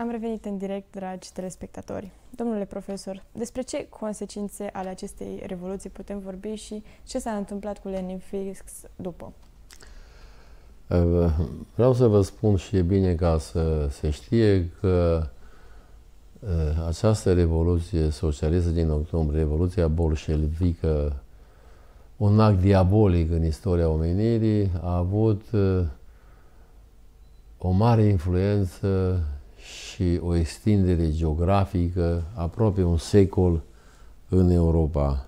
Am revenit în direct, dragi telespectatori. Domnule profesor, despre ce consecințe ale acestei revoluții putem vorbi și ce s-a întâmplat cu Lenin fix după? Eh, vreau să vă spun și e bine ca să se știe că eh, această revoluție socialistă din octombrie, revoluția bolșevică, un act diabolic în istoria omenirii, a avut eh, o mare influență și o extindere geografică aproape un secol în Europa.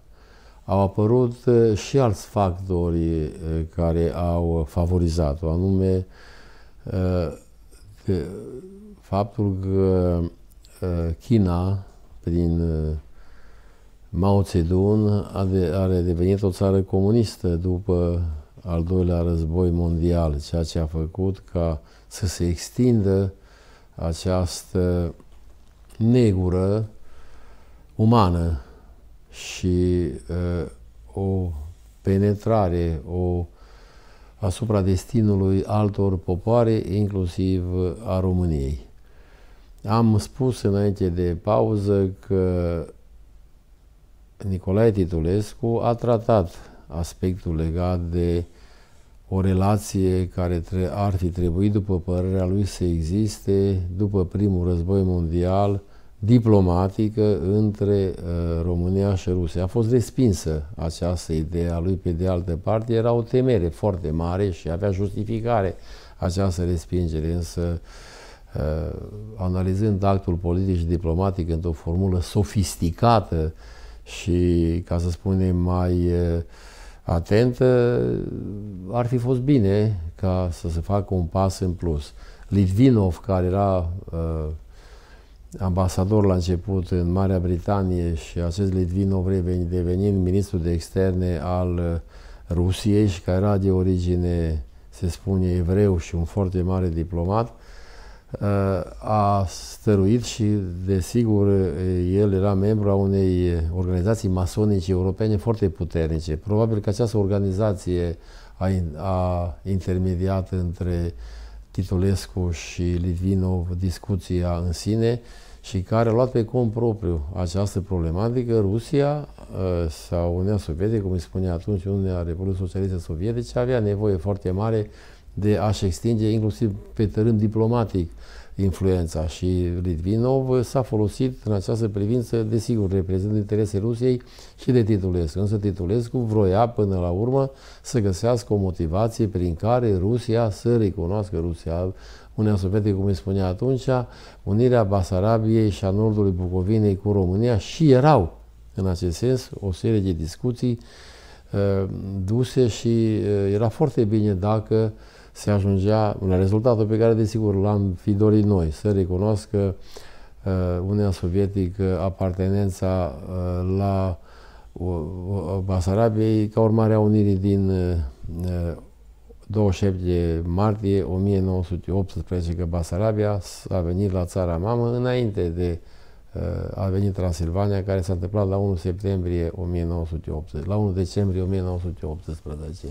Au apărut uh, și alți factori uh, care au favorizat-o, anume uh, faptul că China, prin Mao Zedong, are devenit o țară comunistă după al doilea război mondial, ceea ce a făcut ca să se extindă această negură umană și uh, o penetrare, o asupra destinului altor popoare, inclusiv a României. Am spus înainte de pauză că Nicolae Titulescu a tratat aspectul legat de uh, o relație care ar fi trebuit, după părerea lui, să existe după primul război mondial, diplomatică între uh, România și Rusia. A fost respinsă această idee a lui, pe de altă parte, era o temere foarte mare și avea justificare această respingere, însă uh, analizând actul politic și diplomatic într-o formulă sofisticată și, ca să spunem, mai uh, atentă, ar fi fost bine ca să se facă un pas în plus. Litvinov, care era uh, ambasador la început în Marea Britanie și acest Litvinov devenind ministru de externe al uh, Rusiei și care era de origine, se spune, evreu și un foarte mare diplomat, Uh, a stăruit și, desigur, uh, el era membru a unei uh, organizații masonice europene foarte puternice. Probabil că această organizație a, a intermediat între Titulescu și Litvinov discuția în sine și care a luat pe cont propriu această problematică. Rusia sau Uniunea Sovietică, cum îi spunea atunci Uniunea Republicii Socialiste Sovietice, avea nevoie foarte mare de a-și extinge inclusiv pe tărâm diplomatic influența și Litvinov s-a folosit în această privință, desigur, reprezentând interese Rusiei și de Titulescu. Însă Titulescu vroia până la urmă să găsească o motivație prin care Rusia să recunoască Rusia, Uniunea Sovietică, cum îi spunea atunci, unirea Basarabiei și a nordului Bucovinei cu România și erau, în acest sens, o serie de discuții uh, duse și uh, era foarte bine dacă uh, se ajungea la rezultatul pe care, desigur, l-am fi dorit noi, să recunoască uh, Uniunea Sovietică apartenența uh, la uh, Basarabiei ca urmare a unirii din uh, 27 uh, martie 1918, că Basarabia a venit la țara mamă înainte de uh, a venit Transilvania, care s-a întâmplat la 1 septembrie 1918, la 1 decembrie 1918.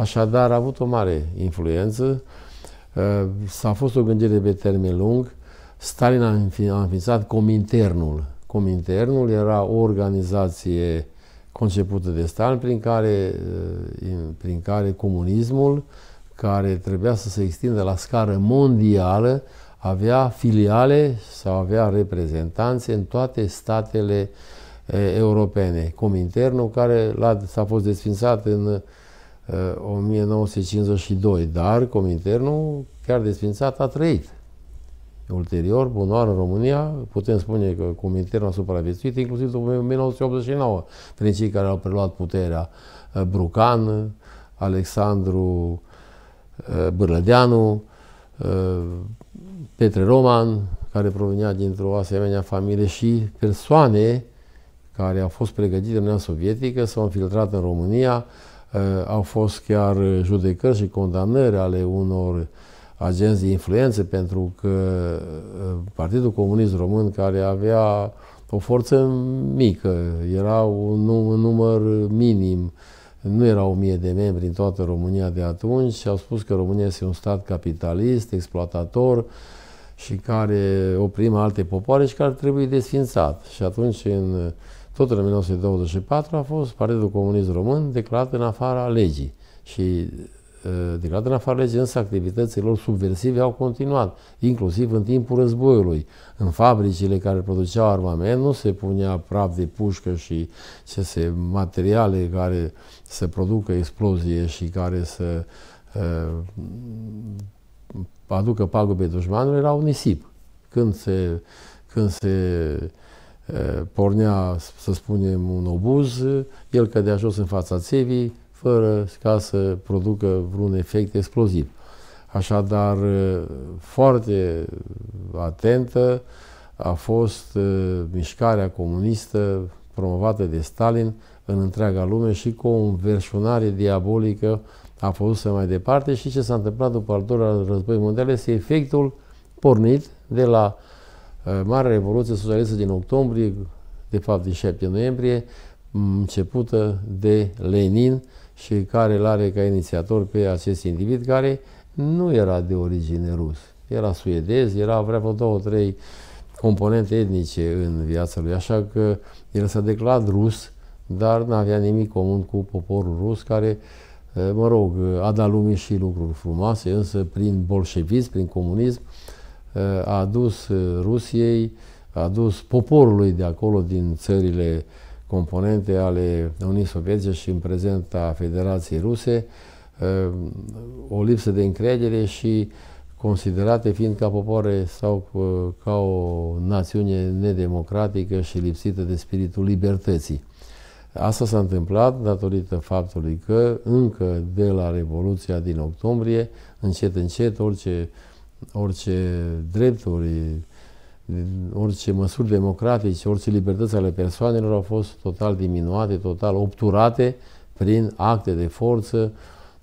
Așadar, a avut o mare influență. Uh, s-a fost o gândire pe termen lung. Stalin a, înființat Cominternul. Cominternul era o organizație concepută de Stalin prin care, uh, prin care comunismul, care trebuia să se extindă la scară mondială, avea filiale sau avea reprezentanțe în toate statele uh, europene. Cominternul, care s-a fost desfințat în 1952, eh, dar Cominternul, chiar desfințat, a trăit. Ulterior, bunoar în România, putem spune că Cominternul a supraviețuit, inclusiv după 1989, prin cei care au preluat puterea. Eh, Brucan, Alexandru eh, Bârlădeanu, Petre Roman, care provenea dintr-o asemenea familie și persoane care au fost pregătite în Uniunea Sovietică, s-au infiltrat în România, Eh, au fost chiar eh, judecări și condamnări ale unor agenți de influență, pentru că eh, Partidul Comunist Român, care avea o forță mică, era un număr minim, nu erau mie de membri în toată România de atunci și au spus că România este un stat capitalist, exploatator și care oprimă alte popoare și care trebuie desfințat. Și atunci în tot în 1924 a fost Partidul Comunist Român declarat în afara legii și uh, declarat în afara legii, însă activitățile lor subversive au continuat, inclusiv în timpul războiului. În fabricile care produceau armament nu se punea praf de pușcă și ce se, materiale care să producă explozie și care să uh, aducă pagube dușmanului erau nisip. Când se, când se Eh, pornea, să spunem, un obuz, el cădea jos în fața țevii, fără ca să producă vreun efect exploziv. Așadar, eh, foarte atentă a fost eh, mișcarea comunistă promovată de Stalin în întreaga lume și cu o înverșunare diabolică a să mai departe și ce s-a întâmplat după al doilea război mondial este efectul pornit de la uh, Uh, Marea Revoluție Socialistă din octombrie, de fapt din 7 noiembrie, începută de Lenin și care îl are ca inițiator pe acest individ care nu era de origine rus. Era suedez, era avea vreo două, trei componente etnice în viața lui, așa că el s-a declarat rus, dar nu avea nimic comun cu poporul rus care, uh, mă rog, a dat lumii și lucruri frumoase, însă prin bolșevism, prin comunism, Eh, a adus eh, Rusiei, a adus poporului de acolo din țările componente ale Uniunii Sovietice și în prezent a Federației Ruse, eh, o lipsă de încredere și considerate fiind ca popoare sau ca o națiune nedemocratică și lipsită de spiritul libertății. Asta s-a întâmplat datorită faptului că încă de la Revoluția din octombrie, încet încet, orice orice drepturi, orice măsuri democratice, orice libertăți ale persoanelor au fost total diminuate, total obturate prin acte de forță.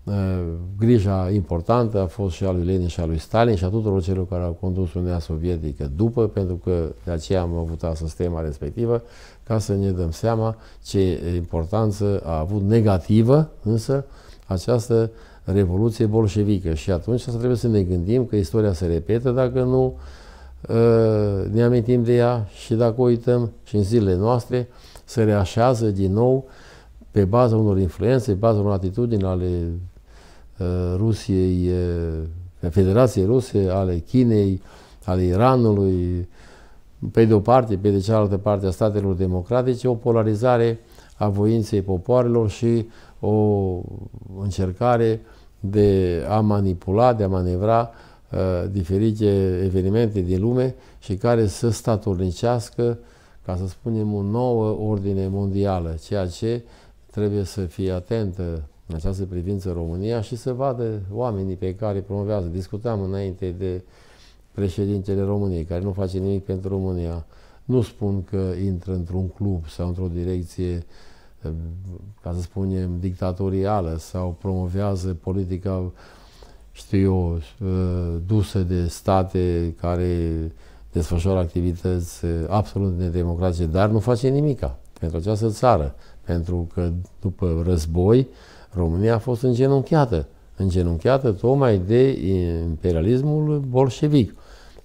Uh, grija importantă a fost și a lui Lenin și a lui Stalin și a tuturor celor care au condus Uniunea Sovietică după, pentru că de aceea am avut astăzi tema respectivă, ca să ne dăm seama ce importanță a avut negativă, însă, această Revoluție bolșevică și atunci să trebuie să ne gândim că istoria se repetă dacă nu ă, ne amintim de ea și dacă o uităm și în zilele noastre se reașează din nou pe baza unor influențe, pe baza unor atitudini ale ă, Rusiei, ă, Federației Ruse, ale Chinei, ale Iranului, pe de o parte, pe de cealaltă parte a statelor democratice, o polarizare uh, a voinței popoarelor și o încercare de a manipula, de a manevra uh, diferite evenimente din lume și care să statornicească, ca să spunem, o nouă ordine mondială, ceea ce trebuie să fie atentă în această privință România și să vadă oamenii pe care promovează. Discutam înainte de președintele României, care nu face nimic pentru România. Nu spun că intră într-un club sau într-o direcție, eh, ca să spunem, dictatorială sau promovează politica, știu eu, eh, dusă de state care desfășoară activități eh, absolut nedemocratice, dar nu face nimica pentru această țară, pentru că după război România a fost îngenunchiată, îngenunchiată tocmai de imperialismul bolșevic.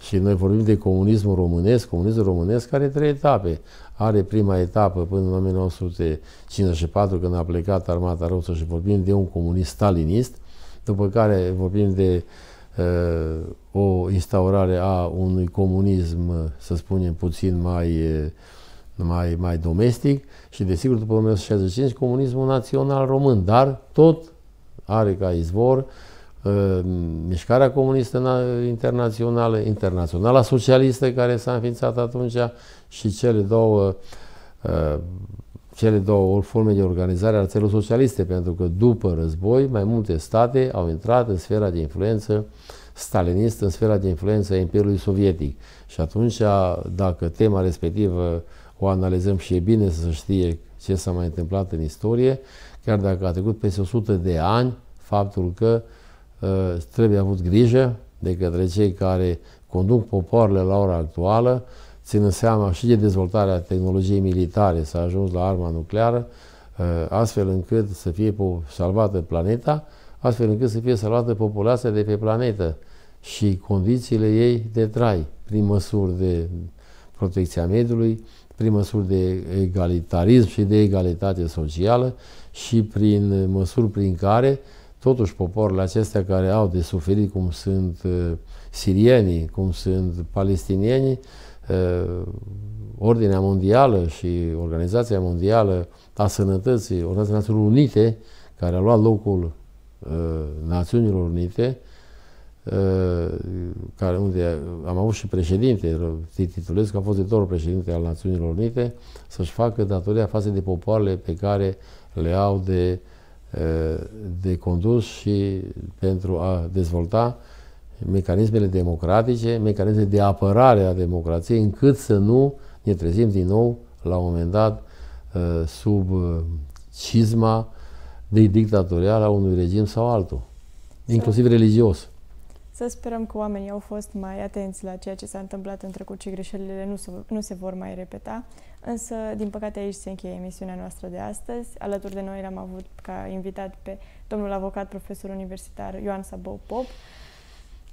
Și noi vorbim de comunismul românesc, comunismul românesc are trei etape. Are prima etapă până în 1954, când a plecat armata rusă și vorbim de un comunist stalinist, după care vorbim de uh, o instaurare a unui comunism, să spunem, puțin mai, uh, mai, mai domestic și, desigur, după 1965, comunismul național român, dar tot are ca izvor uh, Ehm, mișcarea Comunistă Internațională, Internaționala Socialistă care s-a înființat atunci și cele două ehm, cele două forme de organizare a țelor socialiste, pentru că după război mai multe state au intrat în sfera de influență stalinistă, în sfera de influență a Imperiului Sovietic. Și atunci, dacă tema respectivă o analizăm și e bine să știe ce s-a mai întâmplat în istorie, chiar dacă a trecut peste 100 de ani, faptul că uh, Ă, trebuie avut grijă de către cei care conduc popoarele la ora actuală, ținând seama și de dezvoltarea tehnologiei militare, s-a ajuns la arma nucleară, ă, astfel încât să fie salvată planeta, astfel încât să fie salvată populația de pe planetă și condițiile ei de trai, prin măsuri de protecția mediului, prin măsuri de egalitarism și de egalitate socială și prin măsuri prin care uh, Totuși, poporile acestea care au de suferit, cum sunt uh, sirienii, cum sunt palestinienii, uh, Ordinea Mondială și Organizația Mondială a Sănătății, Organizația Națiunilor Unite, care a luat locul uh, Națiunilor Unite, care, unde am avut și președinte, titulez că a fost doar președinte al Națiunilor Unite, să-și facă datoria față de popoarele pe care le au de uh, de condus și pentru a dezvolta mecanismele democratice, mecanisme de apărare a democrației, încât să nu ne trezim din nou, la un moment dat, uh, sub uh, cizma de dictatorială a unui regim sau altul, da. inclusiv religios. Să sperăm că oamenii au fost mai atenți la ceea ce s-a întâmplat în trecut și greșelile nu se, nu se vor mai repeta. Însă, din păcate, aici se încheie emisiunea noastră de astăzi. Alături de noi l-am avut ca invitat pe domnul avocat, profesor universitar Ioan Sabou Pop.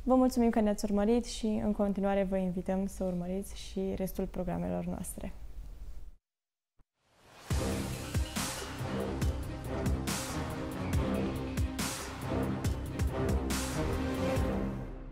Vă mulțumim că ne-ați urmărit și în continuare vă invităm să urmăriți și restul programelor noastre.